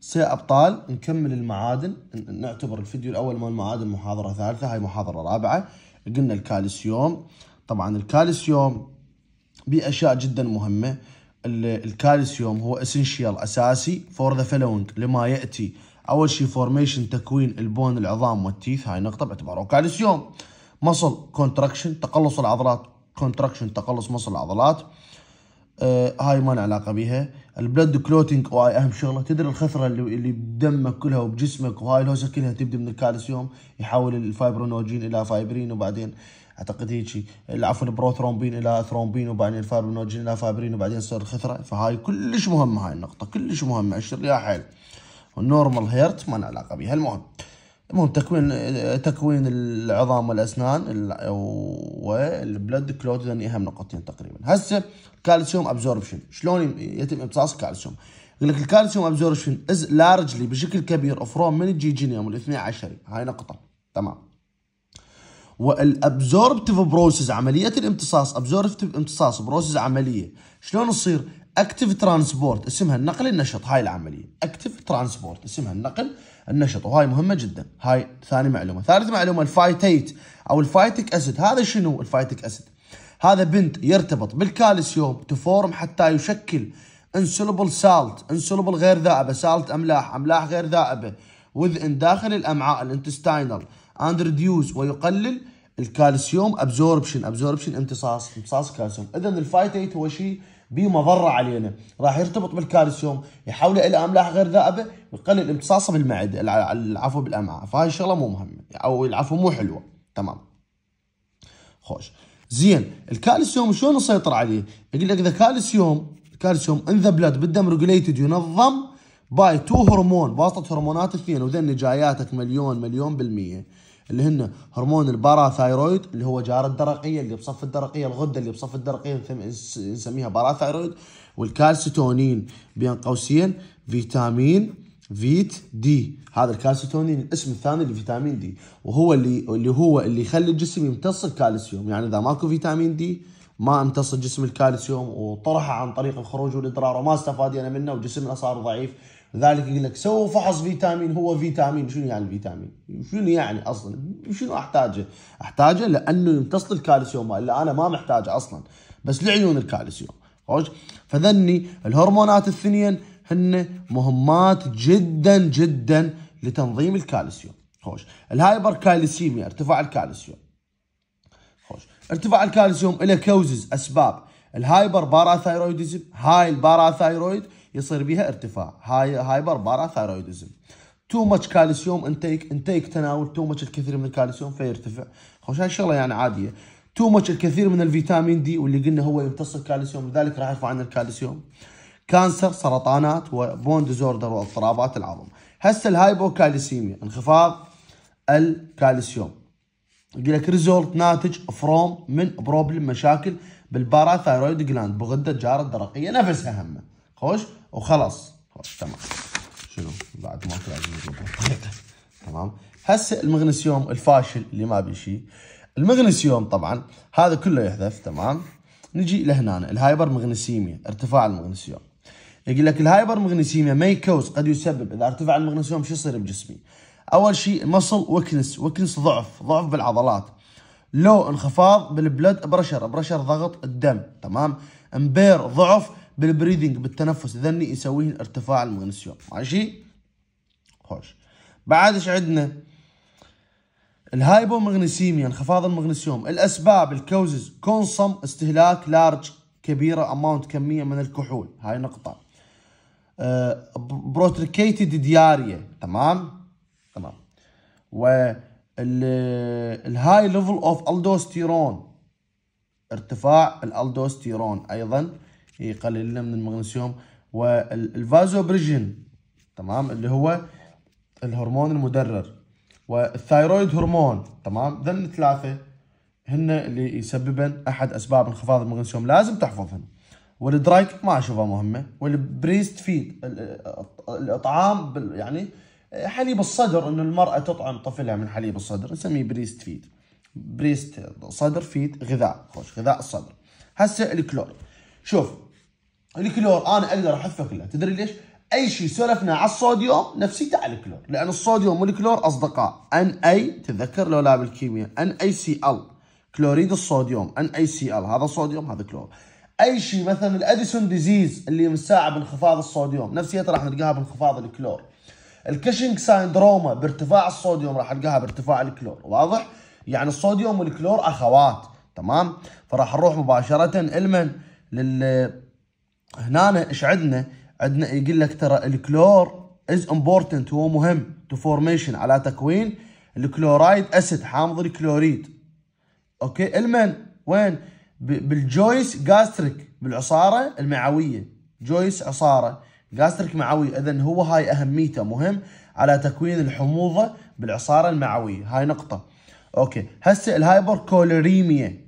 سي ابطال نكمل المعادن نعتبر الفيديو الاول مال المعادن محاضره ثالثه هاي محاضره رابعه قلنا الكالسيوم طبعا الكالسيوم باشياء جدا مهمه الكالسيوم هو اسينشال اساسي فور ذا فلوينج لما ياتي اول شيء فورميشن تكوين البون العظام والتيث هاي نقطه باعتباره كالسيوم مصل كونتراكشن تقلص العضلات كونتراكشن تقلص مصل العضلات آه هاي ما لنا علاقه بيها البلد كلوتينج وهاي اهم شغله تدري الخثره اللي, اللي بدمك كلها وبجسمك وهاي الهوسه كلها تبدا من الكالسيوم يحول الفايبرونوجين الى فايبرين وبعدين اعتقد هيجي عفوا البروثرومبين الى ثرومبين وبعدين الفايبرونوجين الى فايبرين وبعدين تصير الخثره فهاي كلش مهمه هاي النقطه كلش مهمه اشر يا حيل والنورمال هيرت ما لنا علاقه بيها المهم المهم تكوين تكوين العظام والاسنان والبلد كلوت ذني اهم نقطتين تقريبا هسه الكالسيوم ابزوربشن شلون يتم امتصاص الكالسيوم يقول لك الكالسيوم ابزوربشن از لارجلي بشكل كبير فروم من الجيجينيوم الاثني عشري هاي نقطه تمام والابزوربتيف بروسيس عمليه الامتصاص ابزوربتيف امتصاص بروسيس عمليه شلون تصير اكتف ترانسبورت اسمها النقل النشط هاي العمليه اكتف ترانسبورت اسمها النقل النشط وهاي مهمه جدا هاي ثاني معلومه ثالث معلومه الفايتيت او الفايتيك اسيد هذا شنو الفايتيك اسيد هذا بنت يرتبط بالكالسيوم تفورم حتى يشكل انسولبل سالت انسولبل غير ذائبه سالت املاح املاح غير ذائبه وذ ان داخل الامعاء الانتستاينال اند ويقلل الكالسيوم ابزوربشن ابزوربشن امتصاص امتصاص كالسيوم اذا الفايتيت هو شيء بمضره علينا راح يرتبط بالكالسيوم يحوله الى املاح غير ذائبه ويقلل امتصاصه بالمعده العفو بالامعاء فهاي الشغله مو مهمه او العفو مو حلوه تمام خوش زين الكالسيوم شلون نسيطر عليه يقول لك اذا كالسيوم الكالسيوم ان ذا بلاد بالدم ريجوليتد ينظم باي تو هرمون بواسطه هرمونات الثين وذن جاياتك مليون مليون بالميه اللي هن هرمون الباراثايرويد اللي هو جار الدرقيه اللي بصف الدرقيه الغده اللي بصف الدرقيه نسميها باراثايرويد والكالسيتونين بين قوسين فيتامين فيت دي هذا الكالسيتونين الاسم الثاني لفيتامين دي وهو اللي اللي هو اللي يخلي الجسم يمتص الكالسيوم يعني اذا ماكو فيتامين دي ما امتص الجسم الكالسيوم وطرحه عن طريق الخروج والادرار وما انا منه وجسمنا صار ضعيف لذلك يقول لك سووا فحص فيتامين هو فيتامين شنو يعني الفيتامين؟ شنو يعني اصلا؟ شنو احتاجه؟ احتاجه لانه يمتص الكالسيوم اللي انا ما محتاجه اصلا بس لعيون الكالسيوم خوش فذني الهرمونات الثنين هن مهمات جدا جدا لتنظيم الكالسيوم خوش الهايبر كالسيميا ارتفاع الكالسيوم خوش ارتفاع الكالسيوم له كوزز اسباب الهايبر باراثايرويدزم هاي الباراثايرويد يصير بها ارتفاع هاي هايبر بارا ثايرويدزم تو ماتش كالسيوم انتيك انتيك تناول تو ماتش الكثير من الكالسيوم فيرتفع خوش هاي الشغله يعني عاديه تو ماتش الكثير من الفيتامين دي واللي قلنا هو يمتص الكالسيوم لذلك راح يرفع عنا الكالسيوم كانسر سرطانات وبون ديزوردر واضطرابات العظم هسه الهايبوكالسيميا انخفاض الكالسيوم يقول لك ريزولت ناتج فروم من بروبلم مشاكل بالباراثايرويد جلاند بغده الجاره الدرقيه نفسها همه خوش وخلاص خوش تمام شنو بعد ما طلع تمام هسه المغنيسيوم الفاشل اللي ما بي شيء المغنيسيوم طبعا هذا كله يحذف تمام نجي لهنا الهايبر مغنيسيميا ارتفاع المغنيسيوم يقول لك الهايبر مغنيسيميا ما يكوز قد يسبب اذا ارتفع المغنيسيوم شو يصير بجسمي اول شيء مصل وكنس وكنس ضعف ضعف بالعضلات لو انخفاض بالبلد برشر برشر ضغط الدم تمام امبير ضعف بالبريدنج بالتنفس ذني يسويه ارتفاع المغنيسيوم ماشي خوش بعد ايش عندنا الهايبومغنيسيميا انخفاض المغنيسيوم الاسباب الكوزز كونسم استهلاك لارج كبيره اماونت كميه من الكحول هاي نقطه آه، بروتريكيتد دياريا تمام تمام و الهاي ليفل اوف الدوستيرون ارتفاع الالدوستيرون ايضا يقلل لنا من المغنيسيوم والفازوبريجين تمام اللي هو الهرمون المدرر والثايرويد هرمون تمام ذن الثلاثه هن اللي يسببن احد اسباب انخفاض المغنيسيوم لازم تحفظهن والدرايك ما اشوفها مهمه والبريست فيد الاطعام يعني حليب الصدر انه المراه تطعم طفلها من حليب الصدر نسميه بريست فيد بريست صدر فيد غذاء خوش غذاء الصدر هسه الكلور شوف الكلور انا اقدر احفه كله تدري ليش؟ اي شيء سولفنا على الصوديوم نفسيته على الكلور لان الصوديوم والكلور اصدقاء ان اي تذكر لو لاب الكيمياء ان اي سي ال كلوريد الصوديوم ان اي سي ال هذا صوديوم هذا كلور اي شيء مثلا الاديسون ديزيز اللي مساعة بانخفاض الصوديوم نفسيته راح نلقاها بانخفاض الكلور الكشنج سايندروما بارتفاع الصوديوم راح نلقاها بارتفاع الكلور واضح يعني الصوديوم والكلور اخوات تمام فراح نروح مباشره المن لل هنا ايش عندنا؟ عندنا يقول لك ترى الكلور از امبورتنت هو مهم تو فورميشن على تكوين الكلورايد اسيد حامض الكلوريد اوكي المن وين؟ بالجويس جاستريك بالعصاره المعويه جويس عصاره جاستريك معوي اذا هو هاي اهميته مهم على تكوين الحموضه بالعصاره المعويه هاي نقطه اوكي هسه الهايبر كولوريميا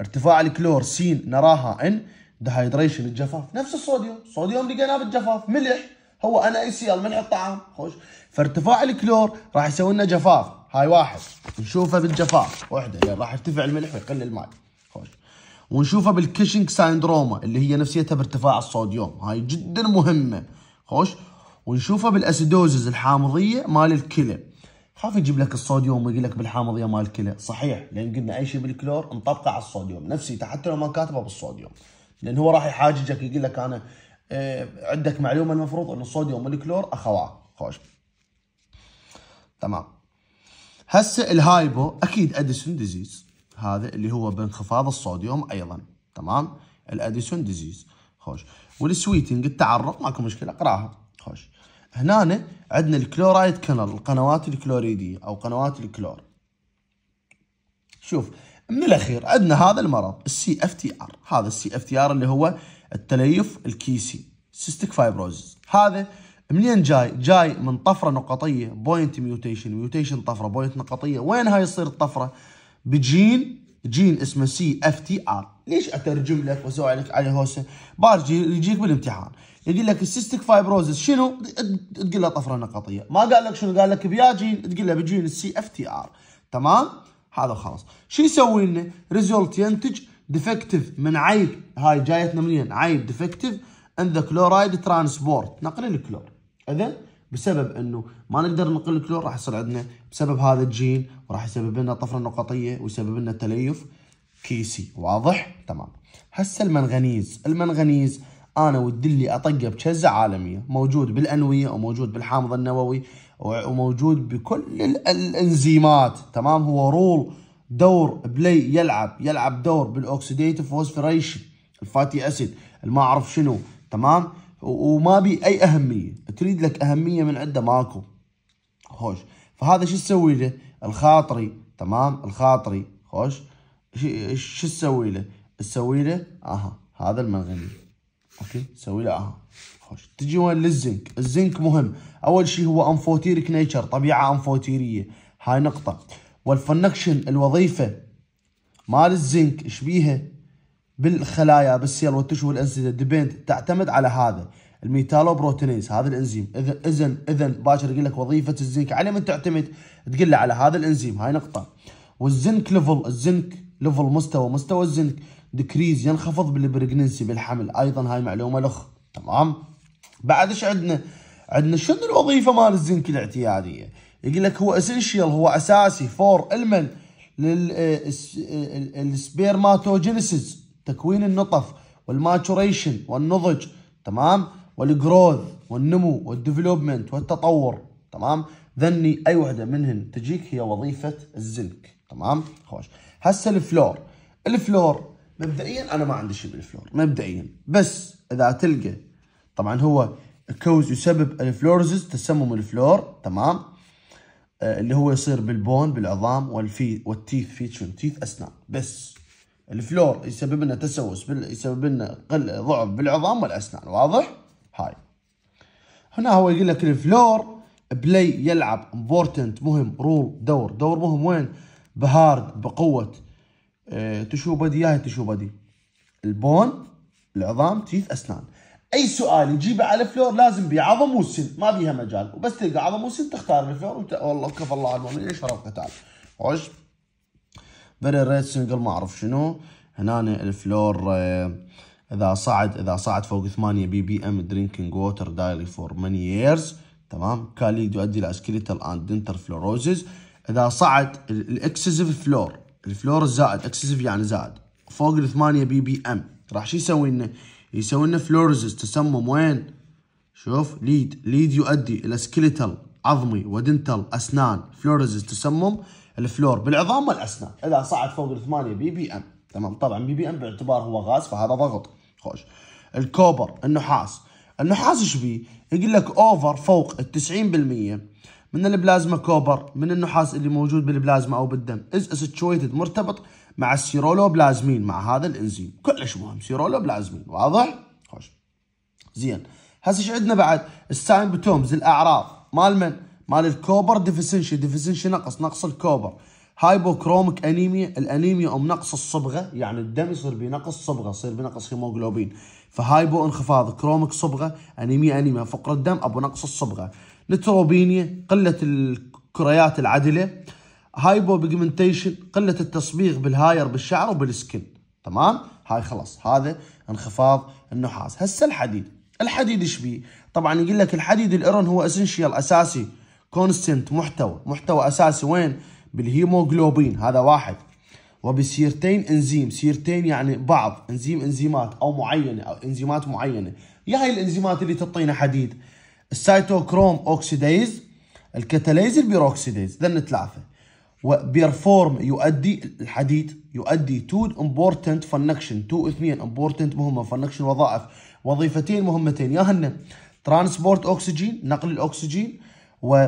ارتفاع الكلور سين نراها ان دهايدريشن الجفاف نفس الصوديوم الصوديوم لقيناه بالجفاف ملح هو انا اي سي ال ملح الطعام خوش فارتفاع الكلور راح يسوي لنا جفاف هاي واحد نشوفه بالجفاف وحده يعني راح يرتفع الملح ويقل الماء خوش ونشوفه بالكيشنج سايندروما اللي هي نفسيتها بارتفاع الصوديوم هاي جدا مهمه خوش ونشوفه بالاسيدوزز الحامضيه مال الكلى خاف يجيب لك الصوديوم ويقول لك بالحامضيه مال الكلى صحيح لان قلنا اي شيء بالكلور نطبقه على الصوديوم نفسيته حتى لو ما كاتبه بالصوديوم لان هو راح يحاججك يقول لك انا آه، عندك معلومه المفروض ان الصوديوم والكلور اخوات خوش تمام هسه الهايبو اكيد اديسون ديزيز هذا اللي هو بانخفاض الصوديوم ايضا تمام الاديسون ديزيز خوش والسويتنج التعرق ماكو مشكله اقراها خوش هنا عندنا الكلورايد كانال القنوات الكلوريديه او قنوات الكلور شوف من الاخير عندنا هذا المرض السي اف تي ار هذا السي اف تي ار اللي هو التليف الكيسي سيستيك فايبروزز هذا منين جاي؟ جاي من طفره نقطيه بوينت ميوتيشن ميوتيشن طفره بوينت نقطيه وين هاي تصير الطفره؟ بجين جين اسمه سي اف تي ار ليش اترجم لك واسوي عليك عليه هوسه؟ بارجي يجيك بالامتحان يقول لك السيستيك فايبروزس شنو؟ تقول له طفره نقطيه ما قال لك شنو قال لك بيا جين تقول له بجين السي اف تي ار تمام؟ هذا خلاص شو يسوي لنا ريزولت ينتج ديفكتيف من عيب هاي جايتنا منين عيب ديفكتيف ان ذا كلورايد ترانسبورت نقل الكلور اذا بسبب انه ما نقدر نقل الكلور راح يصير عندنا بسبب هذا الجين وراح يسبب لنا طفره نقطيه ويسبب لنا تليف كيسي واضح تمام هسه المنغنيز المنغنيز انا ودي اللي اطقه بشزه عالميه موجود بالانويه وموجود بالحامض النووي وموجود بكل الانزيمات تمام هو رول دور بلاي يلعب يلعب دور بالاوكسيديتيف فوسفوريشن الفاتي اسيد ما اعرف شنو تمام وما بي اي اهميه تريد لك اهميه من عنده ماكو خوش فهذا شو تسوي له الخاطري تمام الخاطري خوش شو تسوي له تسوي له اها هذا المنغني اوكي سوي لها آه. خوش تجي وين للزنك الزنك مهم اول شيء هو انفوتيريك نيتشر طبيعه انفوتيريه هاي نقطه والفنكشن الوظيفه مال الزنك ايش بيها بالخلايا بالسيل والتشوي الانسجه ديبند تعتمد على هذا الميتالوبروتينيز هذا الانزيم اذا اذا اذا باكر يقول لك وظيفه الزنك على من تعتمد تقول له على هذا الانزيم هاي نقطه والزنك ليفل الزنك ليفل مستوى مستوى الزنك ديكريز ينخفض بالبرجنسي بالحمل ايضا هاي معلومه لخ تمام بعد ايش عندنا عندنا شنو الوظيفه مال الزنك الاعتياديه يقول لك هو اسينشال هو اساسي فور المن للسبيرماتوجينيسيس آه، آه، تكوين النطف والماتوريشن والنضج تمام والجروث والنمو والديفلوبمنت والتطور تمام ذني اي وحده منهن تجيك هي وظيفه الزنك تمام خوش هسه الفلور الفلور مبدئيا انا ما عندي شيء بالفلور مبدئيا بس اذا تلقى طبعا هو كوز يسبب الفلورزز تسمم الفلور تمام آه اللي هو يصير بالبون بالعظام والفي والتيث فيتش تيث اسنان بس الفلور يسبب لنا تسوس بال... يسبب لنا قل ضعف بالعظام والاسنان واضح هاي هنا هو يقول لك الفلور بلاي يلعب امبورتنت مهم رول دور دور مهم وين بهارد بقوه آه، تشو بدي هاي تشو بدي البون العظام تيث اسنان اي سؤال يجيبه على فلور لازم بعظم وسن ما بيها مجال وبس تلقى عظم وسن تختار الفلور وت... والله كفى الله على المؤمنين شر القتال خوش فيري ريد سنجل ما اعرف شنو هنا الفلور آه، اذا صعد اذا صعد فوق 8 بي بي ام درينكينج ووتر دايلي فور ماني ييرز تمام كاليد يؤدي الى سكيلتال اند دنتر فلوروزز اذا صعد الاكسسيف فلور الفلور الزائد اكسسيف يعني زائد فوق ال 8 بي بي ام راح شو يسوي لنا؟ يسوي لنا فلورزز تسمم وين؟ شوف ليد ليد يؤدي الى سكيليتال عظمي ودنتال اسنان فلورزز تسمم الفلور بالعظام والاسنان اذا صعد فوق ال 8 بي بي ام تمام طبعا بي بي ام باعتبار هو غاز فهذا ضغط خوش الكوبر النحاس النحاس ايش بيه؟ يقول لك اوفر فوق ال 90% من البلازما كوبر من النحاس اللي موجود بالبلازما او بالدم از اسيتشويتد مرتبط مع السيرولوبلازمين مع هذا الانزيم كلش مهم سيرولوبلازمين واضح خوش زين هسه ايش عندنا بعد السايمبتومز الاعراض مال من مال الكوبر ديفيسنشي ديفيسنشي نقص نقص الكوبر هايبوكروميك انيميا الانيميا ام نقص الصبغه يعني الدم يصير بنقص صبغه يصير بنقص هيموجلوبين فهايبو انخفاض كرومك صبغه انيميا انيميا فقر الدم ابو نقص الصبغه نتروبينيا قله الكريات العدله هايبو بيجمنتيشن قله التصبيغ بالهاير بالشعر وبالسكن تمام هاي خلاص هذا انخفاض النحاس هسه الحديد الحديد ايش بيه طبعا يقول لك الحديد الايرون هو اسينشال اساسي كونستنت محتوى محتوى اساسي وين بالهيموجلوبين هذا واحد وبسيرتين انزيم سيرتين يعني بعض انزيم انزيمات او معينه او انزيمات معينه يا هاي الانزيمات اللي تعطينا حديد السيتوكروم اوكسيديز الكتاليز البيروكسيديز ذن ثلاثه وبيرفورم يؤدي الحديد يؤدي تو امبورتنت فانكشن تو اثنين امبورتنت مهمه فانكشن وظائف وظيفتين مهمتين يا هن ترانسبورت اوكسجين نقل الاكسجين و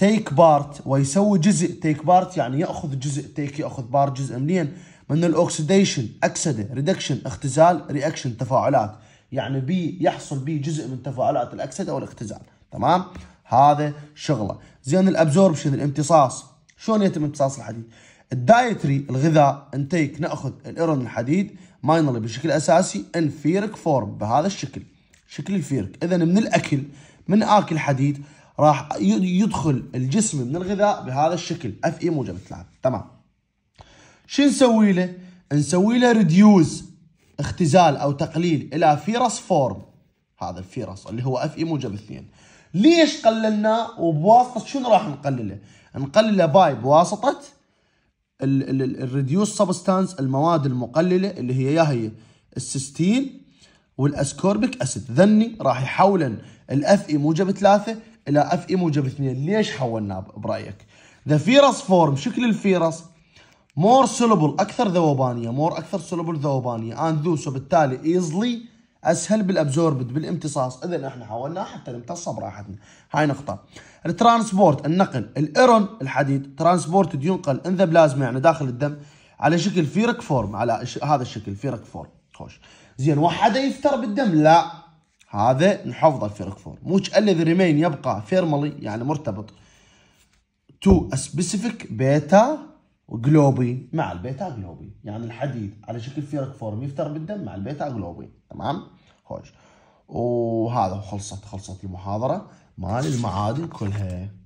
تيك بارت ويسوي جزء تيك بارت يعني ياخذ جزء تيك ياخذ بارت جزء منين؟ من الاوكسيديشن اكسده ريدكشن اختزال رياكشن تفاعلات يعني بي يحصل بي جزء من تفاعلات الاكسده والاختزال تمام؟ هذا شغله زين الابزوربشن الامتصاص شلون يتم امتصاص الحديد؟ الدايتري الغذاء انتيك ناخذ الايرون الحديد ماينلي بشكل اساسي ان فيرك فورم بهذا الشكل شكل الفيرك اذا من الاكل من اكل حديد راح يدخل الجسم من الغذاء بهذا الشكل اف اي موجب 3 تمام شو نسوي له؟ نسوي له ريديوز اختزال او تقليل الى فيرس فورم هذا الفيرس اللي هو اف اي موجب 2 ليش قللناه وبواسطه شنو راح نقلله؟ نقلله باي بواسطه الريديوس سبستانس المواد المقلله اللي هي يا هي السيستين والاسكوربيك اسيد ذني راح يحولن الاف اي e موجب 3 الى اف اي موجب 2 ليش حولناه برايك ذا فيرس فورم شكل الفيرس مور سولبل اكثر ذوبانيه مور اكثر سولبل ذوبانيه اند ذوس وبالتالي ايزلي اسهل بالابزوربد بالامتصاص اذا احنا حولناه حتى نمتص براحتنا هاي نقطه الترانسبورت النقل الايرون الحديد ترانسبورتد ينقل ان ذا بلازما يعني داخل الدم على شكل فيرك فورم على هذا الشكل فيرك فورم خوش زين وحده يفتر بالدم لا هذا نحافظ على الفرق فور which الذي ريمين يبقى فيرمالي يعني مرتبط تو سبيسيفيك بيتا beta جلوبي مع البيتا جلوبي يعني الحديد على شكل فيرك فورم يفتر بالدم مع البيتا جلوبي تمام خوش وهذا خلصت خلصت المحاضرة مال المعادن كلها